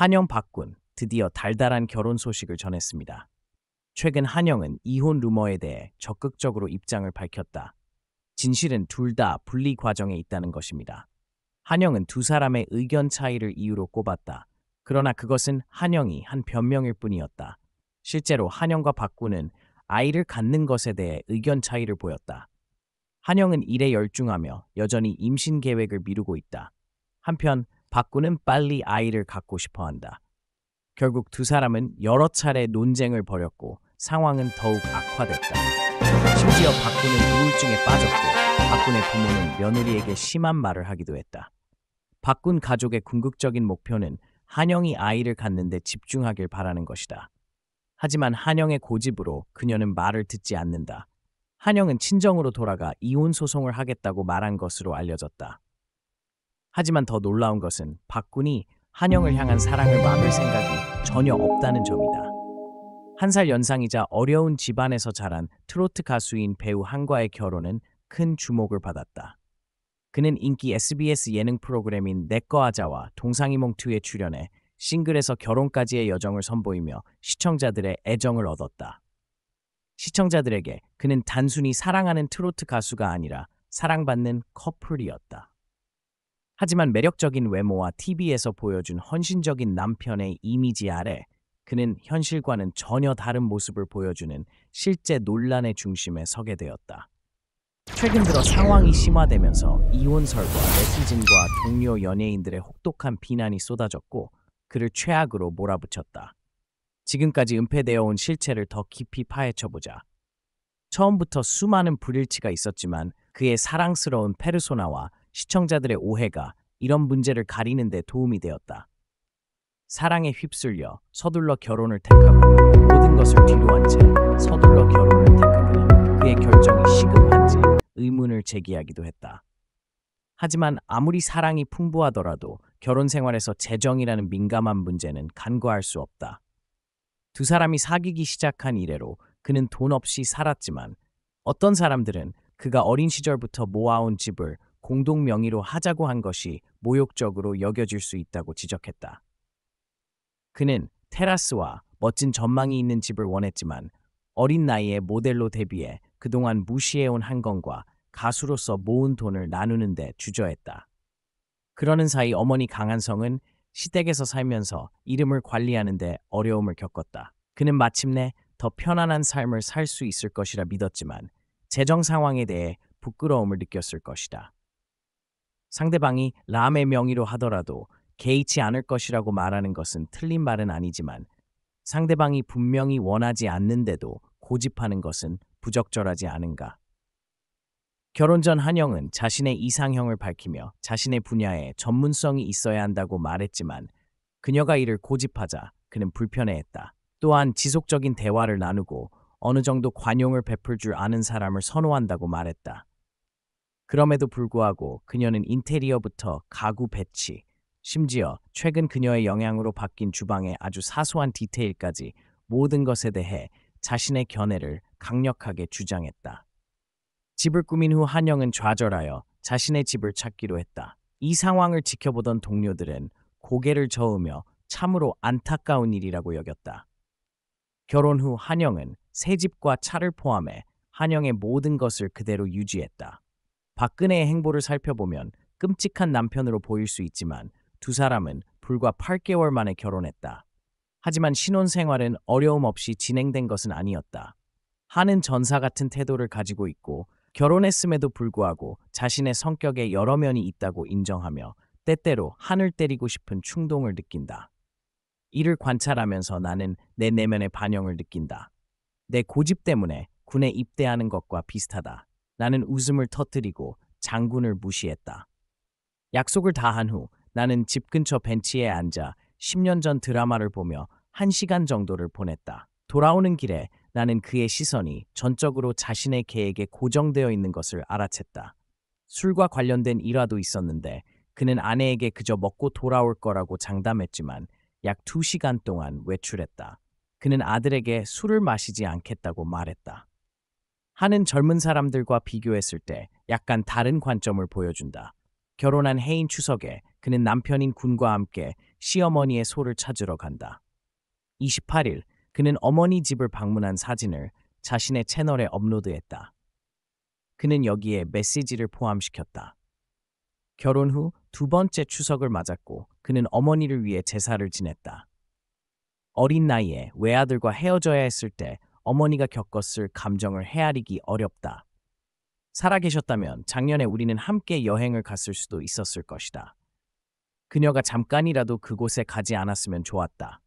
한영 박군, 드디어 달달한 결혼 소식을 전했습니다. 최근 한영은 이혼 루머에 대해 적극적으로 입장을 밝혔다. 진실은 둘 다 분리 과정에 있다는 것입니다. 한영은 두 사람의 의견 차이를 이유로 꼽았다. 그러나 그것은 한영이 한 변명일 뿐이었다. 실제로 한영과 박군은 아이를 갖는 것에 대해 의견 차이를 보였다. 한영은 일에 열중하며 여전히 임신 계획을 미루고 있다. 한편 박꾸는 빨리 아이를 갖고 싶어 한다. 결국 두 사람은 여러 차례 논쟁을 벌였고 상황은 더욱 악화됐다. 심지어 박꾸는 우울증에 빠졌고 박군의 부모는 며느리에게 심한 말을 하기도 했다. 박군 가족의 궁극적인 목표는 한영이 아이를 갖는데 집중하길 바라는 것이다. 하지만 한영의 고집으로 그녀는 말을 듣지 않는다. 한영은 친정으로 돌아가 이혼 소송을 하겠다고 말한 것으로 알려졌다. 하지만 더 놀라운 것은 박군이 한영을 향한 사랑을 막을 생각이 전혀 없다는 점이다. 한살 연상이자 어려운 집안에서 자란 트로트 가수인 배우 한과의 결혼은 큰 주목을 받았다. 그는 인기 SBS 예능 프로그램인 내꺼 하자와 동상이몽2에 출연해 싱글에서 결혼까지의 여정을 선보이며 시청자들의 애정을 얻었다. 시청자들에게 그는 단순히 사랑하는 트로트 가수가 아니라 사랑받는 커플이었다. 하지만 매력적인 외모와 TV에서 보여준 헌신적인 남편의 이미지 아래 그는 현실과는 전혀 다른 모습을 보여주는 실제 논란의 중심에 서게 되었다. 최근 들어 상황이 심화되면서 이혼설과 네티즌과 동료 연예인들의 혹독한 비난이 쏟아졌고 그를 최악으로 몰아붙였다. 지금까지 은폐되어 온 실체를 더 깊이 파헤쳐보자. 처음부터 수많은 불일치가 있었지만 그의 사랑스러운 페르소나와 시청자들의 오해가 이런 문제를 가리는 데 도움이 되었다. 사랑에 휩쓸려 서둘러 결혼을 택하고 모든 것을 뒤로 한채 서둘러 결혼을 택하거나 그의 결정이 시급한지 의문을 제기하기도 했다. 하지만 아무리 사랑이 풍부하더라도 결혼 생활에서 재정이라는 민감한 문제는 간과할 수 없다. 두 사람이 사귀기 시작한 이래로 그는 돈 없이 살았지만 어떤 사람들은 그가 어린 시절부터 모아온 집을 공동 명의로 하자고 한 것이 모욕적으로 여겨질 수 있다고 지적했다. 그는 테라스와 멋진 전망이 있는 집을 원했지만 어린 나이에 모델로 데뷔해 그동안 무시해온 한건과 가수로서 모은 돈을 나누는데 주저했다. 그러는 사이 어머니 강한성은 시댁에서 살면서 이름을 관리하는데 어려움을 겪었다. 그는 마침내 더 편안한 삶을 살 수 있을 것이라 믿었지만 재정 상황에 대해 부끄러움을 느꼈을 것이다. 상대방이 람의 명의로 하더라도 개의치 않을 것이라고 말하는 것은 틀린 말은 아니지만 상대방이 분명히 원하지 않는데도 고집하는 것은 부적절하지 않은가. 결혼 전 한영은 자신의 이상형을 밝히며 자신의 분야에 전문성이 있어야 한다고 말했지만 그녀가 이를 고집하자 그는 불편해했다. 또한 지속적인 대화를 나누고 어느 정도 관용을 베풀 줄 아는 사람을 선호한다고 말했다. 그럼에도 불구하고 그녀는 인테리어부터 가구 배치, 심지어 최근 그녀의 영향으로 바뀐 주방의 아주 사소한 디테일까지 모든 것에 대해 자신의 견해를 강력하게 주장했다. 집을 꾸민 후 한영은 좌절하여 자신의 집을 찾기로 했다. 이 상황을 지켜보던 동료들은 고개를 저으며 참으로 안타까운 일이라고 여겼다. 결혼 후 한영은 새 집과 차를 포함해 한영의 모든 것을 그대로 유지했다. 박근혜의 행보를 살펴보면 끔찍한 남편으로 보일 수 있지만 두 사람은 불과 8개월 만에 결혼했다. 하지만 신혼 생활은 어려움 없이 진행된 것은 아니었다. 하는 전사 같은 태도를 가지고 있고 결혼했음에도 불구하고 자신의 성격에 여러 면이 있다고 인정하며 때때로 한을 때리고 싶은 충동을 느낀다. 이를 관찰하면서 나는 내 내면의 반영을 느낀다. 내 고집 때문에 군에 입대하는 것과 비슷하다. 나는 웃음을 터뜨리고 장군을 무시했다. 약속을 다한 후 나는 집 근처 벤치에 앉아 10년 전 드라마를 보며 1시간 정도를 보냈다. 돌아오는 길에 나는 그의 시선이 전적으로 자신의 계획에 고정되어 있는 것을 알아챘다. 술과 관련된 일화도 있었는데 그는 아내에게 그저 먹고 돌아올 거라고 장담했지만 약 2시간 동안 외출했다. 그는 아들에게 술을 마시지 않겠다고 말했다. 하는 젊은 사람들과 비교했을 때 약간 다른 관점을 보여준다. 결혼한 해인 추석에 그는 남편인 군과 함께 시어머니의 소를 찾으러 간다. 28일 그는 어머니 집을 방문한 사진을 자신의 채널에 업로드했다. 그는 여기에 메시지를 포함시켰다. 결혼 후 두 번째 추석을 맞았고 그는 어머니를 위해 제사를 지냈다. 어린 나이에 외아들과 헤어져야 했을 때 어머니가 겪었을 감정을 헤아리기 어렵다. 살아계셨다면 작년에 우리는 함께 여행을 갔을 수도 있었을 것이다. 그녀가 잠깐이라도 그곳에 가지 않았으면 좋았다.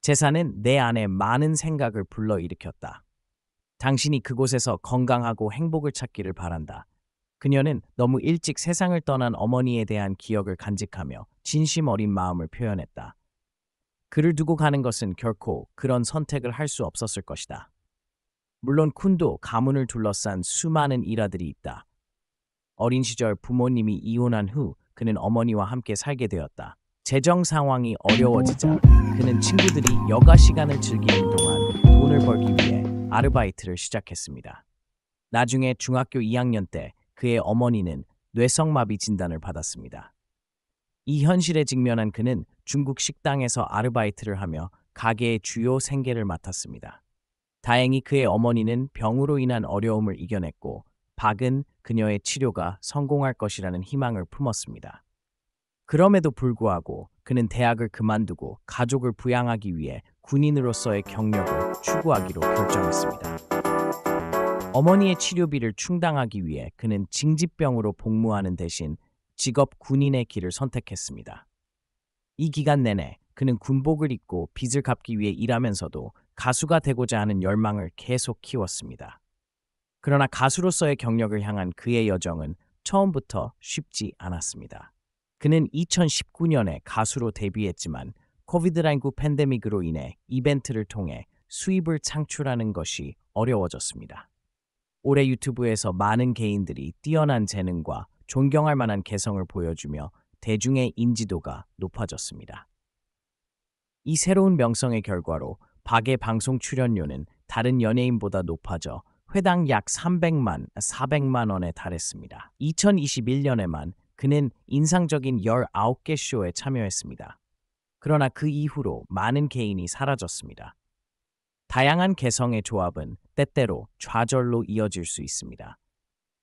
제사는 내 안에 많은 생각을 불러일으켰다. 당신이 그곳에서 건강하고 행복을 찾기를 바란다. 그녀는 너무 일찍 세상을 떠난 어머니에 대한 기억을 간직하며 진심 어린 마음을 표현했다. 그를 두고 가는 것은 결코 그런 선택을 할 수 없었을 것이다. 물론 쿤도 가문을 둘러싼 수많은 일화들이 있다. 어린 시절 부모님이 이혼한 후 그는 어머니와 함께 살게 되었다. 재정 상황이 어려워지자 그는 친구들이 여가 시간을 즐기는 동안 돈을 벌기 위해 아르바이트를 시작했습니다. 나중에 중학교 2학년 때 그의 어머니는 뇌성마비 진단을 받았습니다. 이 현실에 직면한 그는 중국 식당에서 아르바이트를 하며 가게의 주요 생계를 맡았습니다. 다행히 그의 어머니는 병으로 인한 어려움을 이겨냈고 박은 그녀의 치료가 성공할 것이라는 희망을 품었습니다. 그럼에도 불구하고 그는 대학을 그만두고 가족을 부양하기 위해 군인으로서의 경력을 추구하기로 결정했습니다. 어머니의 치료비를 충당하기 위해 그는 징집병으로 복무하는 대신 직업 군인의 길을 선택했습니다. 이 기간 내내 그는 군복을 입고 빚을 갚기 위해 일하면서도 가수가 되고자 하는 열망을 계속 키웠습니다. 그러나 가수로서의 경력을 향한 그의 여정은 처음부터 쉽지 않았습니다. 그는 2019년에 가수로 데뷔했지만 코비드라인9 팬데믹으로 인해 이벤트를 통해 수입을 창출하는 것이 어려워졌습니다. 올해 유튜브에서 많은 개인들이 뛰어난 재능과 존경할 만한 개성을 보여주며 대중의 인지도가 높아졌습니다. 이 새로운 명성의 결과로 박의 방송 출연료는 다른 연예인보다 높아져 회당 약 300만, 400만 원에 달했습니다. 2021년에만 그는 인상적인 19개 쇼에 참여했습니다. 그러나 그 이후로 많은 개인이 사라졌습니다. 다양한 개성의 조합은 때때로 좌절로 이어질 수 있습니다.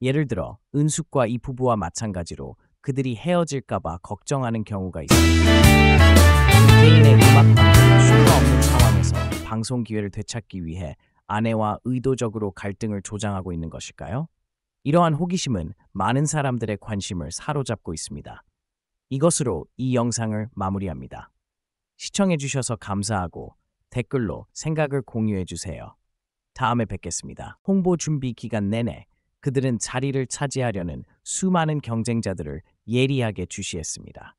예를 들어 은숙과 이 부부와 마찬가지로 그들이 헤어질까봐 걱정하는 경우가 있습니다. 개인의 음악 방송은 슈가 없는 방송 기회를 되찾기 위해 아내와 의도적으로 갈등을 조장하고 있는 것일까요? 이러한 호기심은 많은 사람들의 관심을 사로잡고 있습니다. 이것으로 이 영상을 마무리합니다. 시청해주셔서 감사하고 댓글로 생각을 공유해주세요. 다음에 뵙겠습니다. 홍보 준비 기간 내내 그들은 자리를 차지하려는 수많은 경쟁자들을 예리하게 주시했습니다.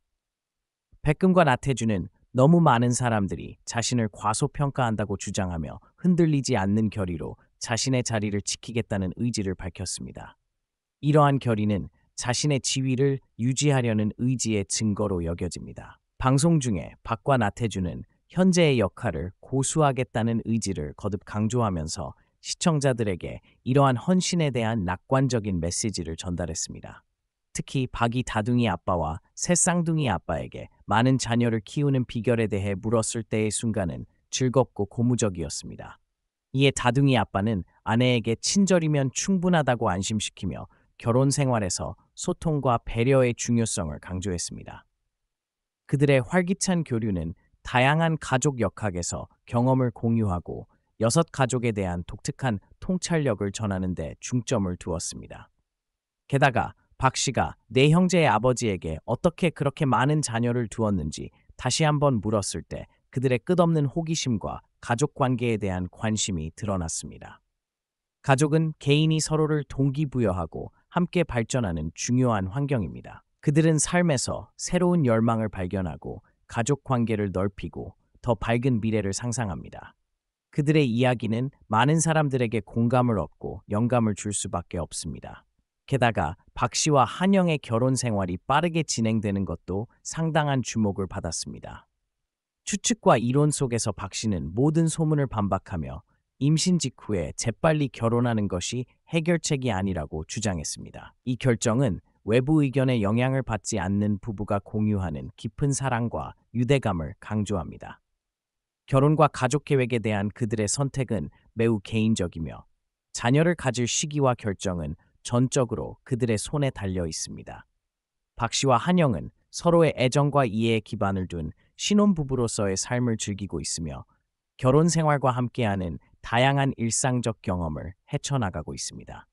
백금과 나태주는 너무 많은 사람들이 자신을 과소평가한다고 주장하며 흔들리지 않는 결의로 자신의 자리를 지키겠다는 의지를 밝혔습니다. 이러한 결의는 자신의 지위를 유지하려는 의지의 증거로 여겨집니다. 방송 중에 박과 나태주는 현재의 역할을 고수하겠다는 의지를 거듭 강조하면서 시청자들에게 이러한 헌신에 대한 낙관적인 메시지를 전달했습니다. 특히 박이 다둥이 아빠와 새 쌍둥이 아빠에게 많은 자녀를 키우는 비결에 대해 물었을 때의 순간은 즐겁고 고무적이었습니다. 이에 다둥이 아빠는 아내에게 친절이면 충분하다고 안심시키며 결혼 생활에서 소통과 배려의 중요성을 강조했습니다. 그들의 활기찬 교류는 다양한 가족 역학에서 경험을 공유하고 여섯 가족에 대한 독특한 통찰력을 전하는 데 중점을 두었습니다. 게다가 박 씨가 내 형제의 아버지에게 어떻게 그렇게 많은 자녀를 두었는지 다시 한번 물었을 때 그들의 끝없는 호기심과 가족 관계에 대한 관심이 드러났습니다. 가족은 개인이 서로를 동기부여하고 함께 발전하는 중요한 환경입니다. 그들은 삶에서 새로운 열망을 발견하고 가족 관계를 넓히고 더 밝은 미래를 상상합니다. 그들의 이야기는 많은 사람들에게 공감을 얻고 영감을 줄 수밖에 없습니다. 게다가 박 씨와 한영의 결혼 생활이 빠르게 진행되는 것도 상당한 주목을 받았습니다. 추측과 이론 속에서 박 씨는 모든 소문을 반박하며 임신 직후에 재빨리 결혼하는 것이 해결책이 아니라고 주장했습니다. 이 결정은 외부 의견에 영향을 받지 않는 부부가 공유하는 깊은 사랑과 유대감을 강조합니다. 결혼과 가족 계획에 대한 그들의 선택은 매우 개인적이며 자녀를 가질 시기와 결정은 전적으로 그들의 손에 달려 있습니다. 박 씨와 한영은 서로의 애정과 이해의 기반을 둔 신혼부부로서의 삶을 즐기고 있으며 결혼 생활과 함께하는 다양한 일상적 경험을 헤쳐나가고 있습니다.